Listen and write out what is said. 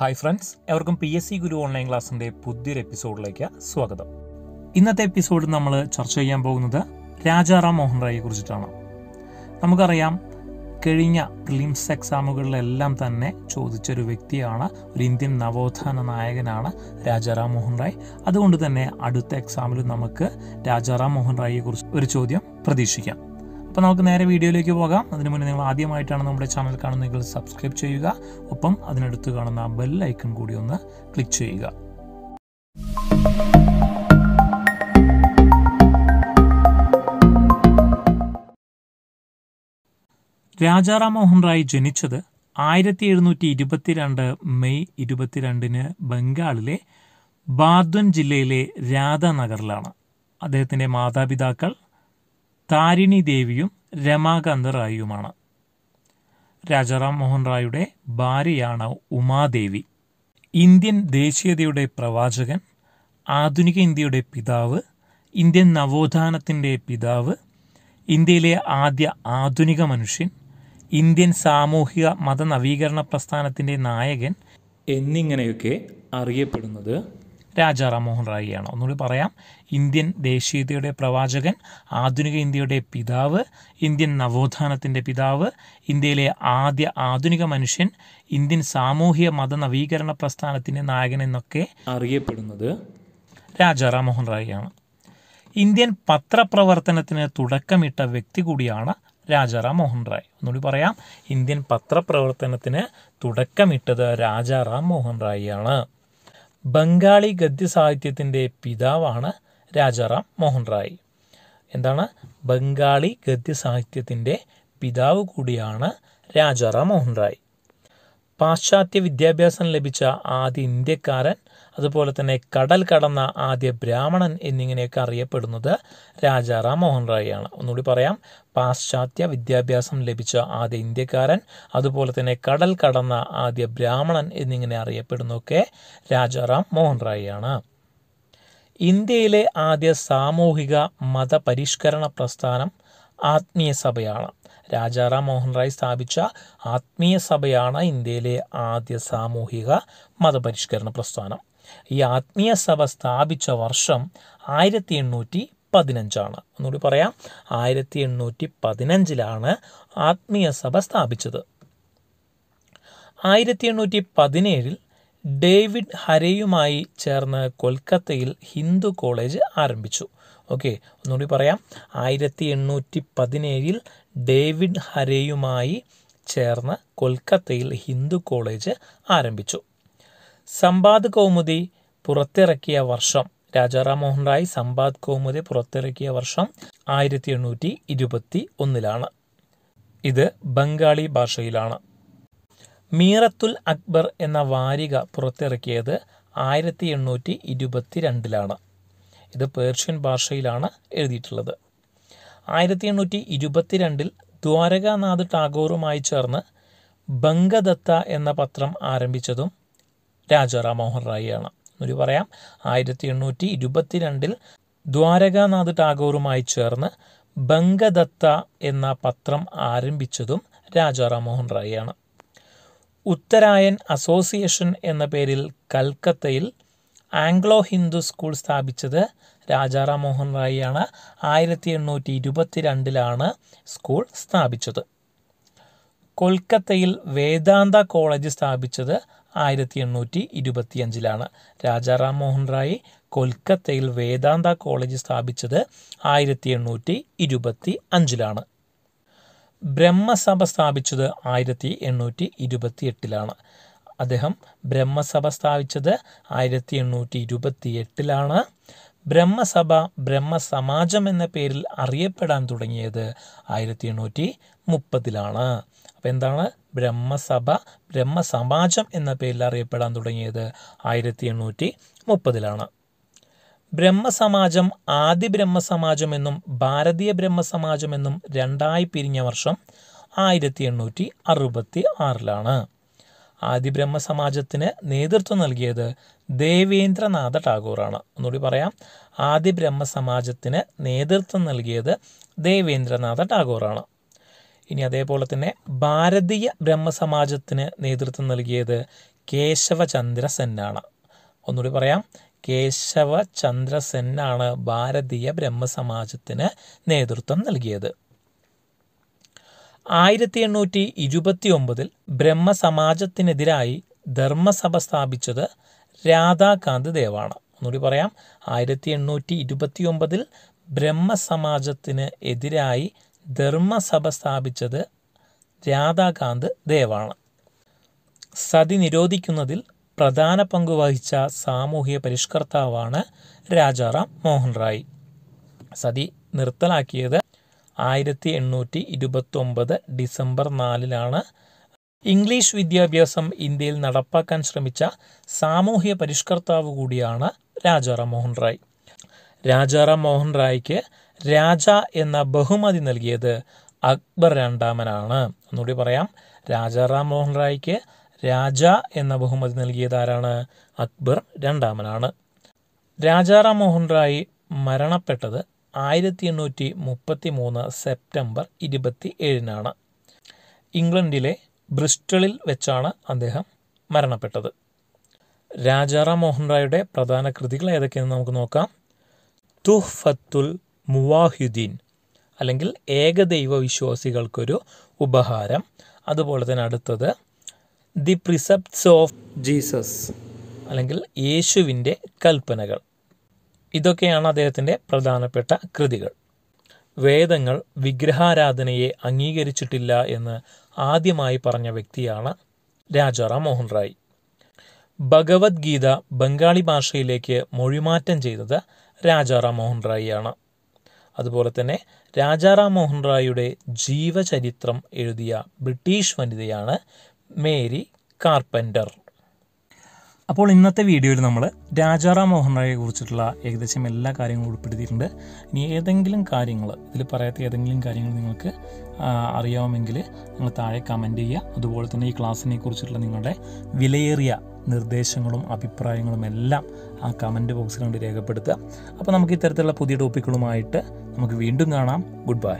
hi friends എവർക്കും P S C Guru online ക്ലാസ്സിന്റെ പുതിയൊരു എപ്പിസോഡിലേക്ക് സ്വാഗതം ഇന്നത്തെ എപ്പിസോഡ് നമ്മൾ ചർച്ച ചെയ്യാൻ പോകുന്നത് രാജാറാം മോഹൻ റായിയെ കുറിച്ചിട്ടാണ് നമുക്കറിയാം കഴിഞ്ഞ പ്രിലിംസ് എക്സാമുകളിലെല്ലാം തന്നെ ചോദിച്ചൊരു വ്യക്തിയാണ് ഒരു ഇന്ത്യൻ നവോത്ഥാന നായകനാണ് രാജാറാം മോഹൻ റായ് അതുകൊണ്ട് തന്നെ അടുത്ത എക്സാമിൽ നമുക്ക് രാജാറാം മോഹൻ റായിയെ കുറിച്ച് ഒരു ചോദ്യം പ്രതീക്ഷിക്കാം അപ്പോൾ നമുക്ക് നേരെ വീഡിയോയിലേക്ക് പോകാം അതിനു മുന്നേ നിങ്ങൾ ആദ്യമായിട്ടാണ് നമ്മുടെ ചാനൽ കാണുന്നതെങ്കിൽ സബ്സ്ക്രൈബ് ചെയ്യുക ഒപ്പം അതിനടുത്ത് കാണുന്ന ബെൽ ഐക്കൺ കൂടി ഒന്ന് ക്ലിക്ക് ചെയ്യുക രാജാറാം മോഹൻ റായ് ജനിച്ചത് ആയിരത്തി എഴുന്നൂറ്റി ഇരുപത്തിരണ്ട് മെയ് ഇരുപത്തിരണ്ടിന് ബംഗാളിലെ ബാദ്വൻ ജില്ലയിലെ രാധാനഗറിലാണ് അദ്ദേഹത്തിൻ്റെ മാതാപിതാക്കൾ താരിണി ദേവിയും രമാകാന്ത റായിയുമാണ് രാജാറാം മോഹൻ റായുടെ ഭാര്യയാണ് ഉമാദേവി ഇന്ത്യൻ ദേശീയതയുടെ പ്രവാചകൻ ആധുനിക ഇന്ത്യയുടെ പിതാവ് ഇന്ത്യൻ നവോത്ഥാനത്തിൻ്റെ പിതാവ് ഇന്ത്യയിലെ ആദ്യ ആധുനിക മനുഷ്യൻ ഇന്ത്യൻ സാമൂഹിക മത നവീകരണ പ്രസ്ഥാനത്തിൻ്റെ നായകൻ എന്നിങ്ങനെയൊക്കെ അറിയപ്പെടുന്നത് രാജാറാം മോഹൻ റായിയാണ് ഒന്നുകൂടി പറയാം ഇന്ത്യൻ ദേശീയതയുടെ പ്രവാചകൻ ആധുനിക ഇന്ത്യയുടെ പിതാവ് ഇന്ത്യൻ നവോത്ഥാനത്തിൻ്റെ പിതാവ് ഇന്ത്യയിലെ ആദ്യ ആധുനിക മനുഷ്യൻ ഇന്ത്യൻ സാമൂഹ്യ മത നവീകരണ പ്രസ്ഥാനത്തിൻ്റെ നായകൻ എന്നൊക്കെ അറിയപ്പെടുന്നത് രാജാറാം മോഹൻ റായിയാണ് ഇന്ത്യൻ പത്രപ്രവർത്തനത്തിന് തുടക്കമിട്ട വ്യക്തി കൂടിയാണ് രാജാറാം മോഹൻ റായ് ഒന്നുകൂടി പറയാം ഇന്ത്യൻ പത്രപ്രവർത്തനത്തിന് തുടക്കമിട്ടത് രാജാറാം മോഹൻ റായിയാണ് ബംഗാളി ഗദ്യസാഹിത്യത്തിൻ്റെ പിതാവാണ് രാജാറാം മോഹൻ റായ് എന്താണ് ബംഗാളി ഗദ്യസാഹിത്യത്തിൻ്റെ പിതാവ് കൂടിയാണ് രാജാറാം മോഹൻ റായ് പാശ്ചാത്യ വിദ്യാഭ്യാസം ലഭിച്ച ആദ്യ ഇന്ത്യക്കാരൻ അതുപോലെ തന്നെ കടൽ കടന്ന ആദ്യ ബ്രാഹ്മണൻ എന്നിങ്ങനെയൊക്കെ അറിയപ്പെടുന്നത് രാജാറാം മോഹൻ റായിയാണ് ആണ് ഒന്നുകൂടി പറയാം പാശ്ചാത്യ വിദ്യാഭ്യാസം ലഭിച്ച ആദ്യ ഇന്ത്യക്കാരൻ അതുപോലെ തന്നെ കടൽ കടന്ന ആദ്യ ബ്രാഹ്മണൻ എന്നിങ്ങനെ അറിയപ്പെടുന്നൊക്കെ രാജാറാം മോഹൻ റായിയാണ് ആണ് ഇന്ത്യയിലെ ആദ്യ സാമൂഹിക മതപരിഷ്കരണ പ്രസ്ഥാനം ആത്മീയ സഭയാണ് രാജാറാം മോഹൻ റായ് സ്ഥാപിച്ച ആത്മീയ സഭയാണ് ഇന്ത്യയിലെ ആദ്യ സാമൂഹിക മതപരിഷ്കരണ പ്രസ്ഥാനം ഈ ആത്മീയ സഭ സ്ഥാപിച്ച വർഷം ആയിരത്തി എണ്ണൂറ്റി പതിനഞ്ചാണ് ഒന്നുകൂടി പറയാം ആയിരത്തി എണ്ണൂറ്റി പതിനഞ്ചിലാണ് ആത്മീയ സഭ സ്ഥാപിച്ചത് ആയിരത്തി എണ്ണൂറ്റി പതിനേഴിൽ ഡേവിഡ് ഹരയുമായി ചേർന്ന് കൊൽക്കത്തയിൽ ഹിന്ദു കോളേജ് ആരംഭിച്ചു ഓക്കെ ഒന്നുകൂടി പറയാം ആയിരത്തി എണ്ണൂറ്റി പതിനേഴിൽ ഡേവിഡ് ഹരയുമായി ചേർന്ന് കൊൽക്കത്തയിൽ ഹിന്ദു കോളേജ് ആരംഭിച്ചു സമ്പാദ് കൗമുദി പുറത്തിറക്കിയ വർഷം രാജാറാം മോഹൻ റായ് സമ്പാദ് കൗമുദി പുറത്തിറക്കിയ വർഷം ആയിരത്തി എണ്ണൂറ്റി ഇരുപത്തി ഒന്നിലാണ് ഇത് ബംഗാളി ഭാഷയിലാണ് മീറത്തുൽ അക്ബർ എന്ന വാരിക പുറത്തിറക്കിയത് ആയിരത്തി എണ്ണൂറ്റി ഇരുപത്തി രണ്ടിലാണ് ഇത് പേർഷ്യൻ ഭാഷയിലാണ് എഴുതിയിട്ടുള്ളത് ആയിരത്തി എണ്ണൂറ്റി ഇരുപത്തിരണ്ടിൽ ദ്വാരകാനാഥ് ടാഗോറുമായി ചേർന്ന് ബംഗദത്ത എന്ന പത്രം ആരംഭിച്ചതും രാജാറാം മോഹൻ റായിയാണ് ഒരു പറയാം ആയിരത്തി എണ്ണൂറ്റി ഇരുപത്തിരണ്ടിൽ ദ്വാരകാനാഥ് ടാഗോറുമായി ചേർന്ന് ബംഗദത്ത എന്ന പത്രം ആരംഭിച്ചതും രാജാറാം മോഹൻ റായിയാണ് ആണ് ഉത്തരായൻ അസോസിയേഷൻ എന്ന പേരിൽ കൽക്കത്തയിൽ ആംഗ്ലോ ഹിന്ദു സ്കൂൾ സ്ഥാപിച്ചത് രാജാറാം മോഹൻ റായിയാണ് ആയിരത്തി എണ്ണൂറ്റി ഇരുപത്തിരണ്ടിലാണ് സ്കൂൾ സ്ഥാപിച്ചത് കൊൽക്കത്തയിൽ വേദാന്ത കോളേജ് സ്ഥാപിച്ചത് ആയിരത്തി എണ്ണൂറ്റി ഇരുപത്തിയഞ്ചിലാണ് രാജാറാം മോഹൻ റായി കൊൽക്കത്തയിൽ വേദാന്ത കോളേജ് സ്ഥാപിച്ചത് ആയിരത്തി എണ്ണൂറ്റി ഇരുപത്തി അഞ്ചിലാണ് ബ്രഹ്മസഭ സ്ഥാപിച്ചത് ആയിരത്തി എണ്ണൂറ്റി ഇരുപത്തി എട്ടിലാണ് അദ്ദേഹം ബ്രഹ്മസഭ സ്ഥാപിച്ചത് ആയിരത്തി എണ്ണൂറ്റി ഇരുപത്തി എട്ടിലാണ് ബ്രഹ്മസഭ ബ്രഹ്മസമാജം എന്ന പേരിൽ അറിയപ്പെടാൻ തുടങ്ങിയത് ആയിരത്തി എണ്ണൂറ്റി മുപ്പതിലാണ് അപ്പം എന്താണ് ബ്രഹ്മസഭ ബ്രഹ്മസമാജം എന്ന പേരിൽ അറിയപ്പെടാൻ തുടങ്ങിയത് ആയിരത്തി എണ്ണൂറ്റി മുപ്പതിലാണ് ബ്രഹ്മസമാജം ആദി ബ്രഹ്മസമാജം എന്നും ഭാരതീയ ബ്രഹ്മസമാജം എന്നും രണ്ടായി പിരിഞ്ഞ വർഷം ആയിരത്തി എണ്ണൂറ്റി അറുപത്തി ആറിലാണ് ആദി ബ്രഹ്മസമാജത്തിന് നേതൃത്വം നൽകിയത് ദേവേന്ദ്രനാഥ ടാഗോറാണ് ഒന്നുകൂടി പറയാം ആദി ബ്രഹ്മസമാജത്തിന് നേതൃത്വം നൽകിയത് ദേവേന്ദ്രനാഥ ടാഗോറാണ് ഇനി അതേപോലെ തന്നെ ഭാരതീയ ബ്രഹ്മസമാജത്തിന് നേതൃത്വം നൽകിയത് കേശവചന്ദ്ര ഒന്നുകൂടി പറയാം കേശവ ചന്ദ്രസെന്നാണ് ഭാരതീയ ബ്രഹ്മസമാജത്തിന് നേതൃത്വം നൽകിയത് ആയിരത്തി എണ്ണൂറ്റി ഇരുപത്തി ഒമ്പതിൽ ബ്രഹ്മസമാജത്തിനെതിരായി ധർമ്മസഭ സ്ഥാപിച്ചത് രാധാകാന്ത് ദേവാണ് ഒന്നുകൂടി പറയാം ആയിരത്തി എണ്ണൂറ്റി ഇരുപത്തി ഒമ്പതിൽ ബ്രഹ്മസമാജത്തിന് എതിരായി ധർമ്മസഭ സ്ഥാപിച്ചത് രാധാകാന്ത് ദേവാണ് സതി നിരോധിക്കുന്നതിൽ പ്രധാന പങ്കുവഹിച്ച സാമൂഹിക പരിഷ്കർത്താവാണ് രാജാറാം മോഹൻ റായ് സതി നിർത്തലാക്കിയത് ആയിരത്തി എണ്ണൂറ്റി ഇരുപത്തൊമ്പത് ഡിസംബർ നാലിലാണ് ഇംഗ്ലീഷ് വിദ്യാഭ്യാസം ഇന്ത്യയിൽ നടപ്പാക്കാൻ ശ്രമിച്ച സാമൂഹ്യ പരിഷ്കർത്താവ് കൂടിയാണ് രാജാറാം മോഹൻ റായ് രാജാറാം മോഹൻ റായ്ക്ക് രാജ എന്ന ബഹുമതി നൽകിയത് അക്ബർ രണ്ടാമനാണ് ഒന്നുകൂടി പറയാം രാജാറാം മോഹൻ റായ്ക്ക് രാജ എന്ന ബഹുമതി നൽകിയത് ആരാണ് അക്ബർ രണ്ടാമനാണ് രാജാറാം മോഹൻ റായ് മരണപ്പെട്ടത് ആയിരത്തി എണ്ണൂറ്റി മുപ്പത്തി മൂന്ന് സെപ്റ്റംബർ ഇരുപത്തി ഏഴിനാണ് ഇംഗ്ലണ്ടിലെ ബ്രിസ്റ്റളിൽ വെച്ചാണ് അദ്ദേഹം മരണപ്പെട്ടത് രാജാറാം മോഹൻ റായുടെ പ്രധാന കൃതികൾ ഏതൊക്കെയെന്ന് നമുക്ക് നോക്കാം തുഹ്ഫത്തുൽ മുവാഹുദ്ദീൻ അല്ലെങ്കിൽ ഏകദൈവ വിശ്വാസികൾക്കൊരു ഉപഹാരം അതുപോലെ തന്നെ അടുത്തത് ദി പ്രിസെപ്റ്റ്സ് ഓഫ് ജീസസ് അല്ലെങ്കിൽ യേശുവിൻ്റെ കൽപ്പനകൾ ഇതൊക്കെയാണ് അദ്ദേഹത്തിൻ്റെ പ്രധാനപ്പെട്ട കൃതികൾ വേദങ്ങൾ വിഗ്രഹാരാധനയെ അംഗീകരിച്ചിട്ടില്ല എന്ന് ആദ്യമായി പറഞ്ഞ വ്യക്തിയാണ് രാജാറാം മോഹൻ റായ് ഭഗവത്ഗീത ബംഗാളി ഭാഷയിലേക്ക് മൊഴിമാറ്റം ചെയ്തത് രാജാറാം മോഹൻ റായിയാണ് അതുപോലെ തന്നെ രാജാറാം മോഹൻ റായിയുടെ ജീവചരിത്രം എഴുതിയ ബ്രിട്ടീഷ് വനിതയാണ് മേരി കാർപ്പൻ്റർ അപ്പോൾ ഇന്നത്തെ വീഡിയോയിൽ നമ്മൾ രാജാറാം മോഹൻ റോയെ കുറിച്ചിട്ടുള്ള ഏകദേശം എല്ലാ കാര്യങ്ങളും ഉൾപ്പെടുത്തിയിട്ടുണ്ട് ഇനി ഏതെങ്കിലും കാര്യങ്ങൾ ഇതിൽ പറയാത്ത ഏതെങ്കിലും കാര്യങ്ങൾ നിങ്ങൾക്ക് അറിയാമെങ്കിൽ നിങ്ങൾ താഴെ കമൻറ്റ് ചെയ്യുക അതുപോലെ തന്നെ ഈ ക്ലാസ്സിനെ കുറിച്ചിട്ടുള്ള നിങ്ങളുടെ വിലയേറിയ നിർദ്ദേശങ്ങളും അഭിപ്രായങ്ങളും എല്ലാം ആ കമൻറ്റ് ബോക്സിൽ കണ്ട് രേഖപ്പെടുത്തുക അപ്പോൾ നമുക്ക് ഇത്തരത്തിലുള്ള പുതിയ ടോപ്പിക്കുകളുമായിട്ട് നമുക്ക് വീണ്ടും കാണാം ഗുഡ് ബൈ